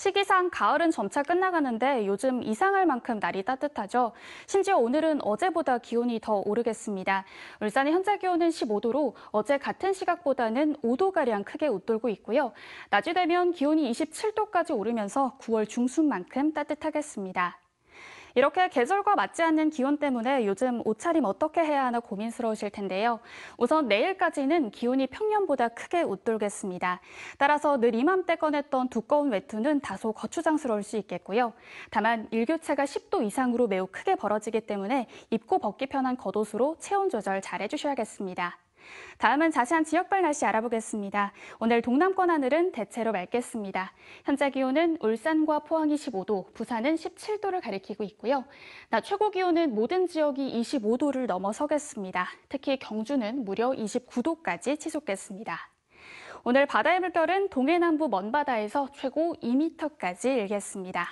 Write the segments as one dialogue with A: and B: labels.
A: 시기상 가을은 점차 끝나가는데 요즘 이상할 만큼 날이 따뜻하죠. 심지어 오늘은 어제보다 기온이 더 오르겠습니다. 울산의 현재 기온은 15도로 어제 같은 시각보다는 5도가량 크게 웃돌고 있고요. 낮이 되면 기온이 27도까지 오르면서 9월 중순만큼 따뜻하겠습니다. 이렇게 계절과 맞지 않는 기온 때문에 요즘 옷차림 어떻게 해야 하나 고민스러우실 텐데요. 우선 내일까지는 기온이 평년보다 크게 웃돌겠습니다. 따라서 늘 이맘때 꺼냈던 두꺼운 외투는 다소 거추장스러울 수 있겠고요. 다만 일교차가 10도 이상으로 매우 크게 벌어지기 때문에 입고 벗기 편한 겉옷으로 체온 조절 잘 해주셔야겠습니다. 다음은 자세한 지역별 날씨 알아보겠습니다. 오늘 동남권 하늘은 대체로 맑겠습니다. 현재 기온은 울산과 포항이 15도, 부산은 17도를 가리키고 있고요. 낮 최고 기온은 모든 지역이 25도를 넘어서겠습니다. 특히 경주는 무려 29도까지 치솟겠습니다. 오늘 바다의 물결은 동해남부 먼바다에서 최고 2m까지 일겠습니다.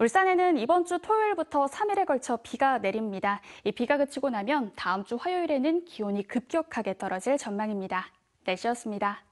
A: 울산에는 이번 주 토요일부터 3일에 걸쳐 비가 내립니다. 이 비가 그치고 나면 다음 주 화요일에는 기온이 급격하게 떨어질 전망입니다. 날씨였습니다.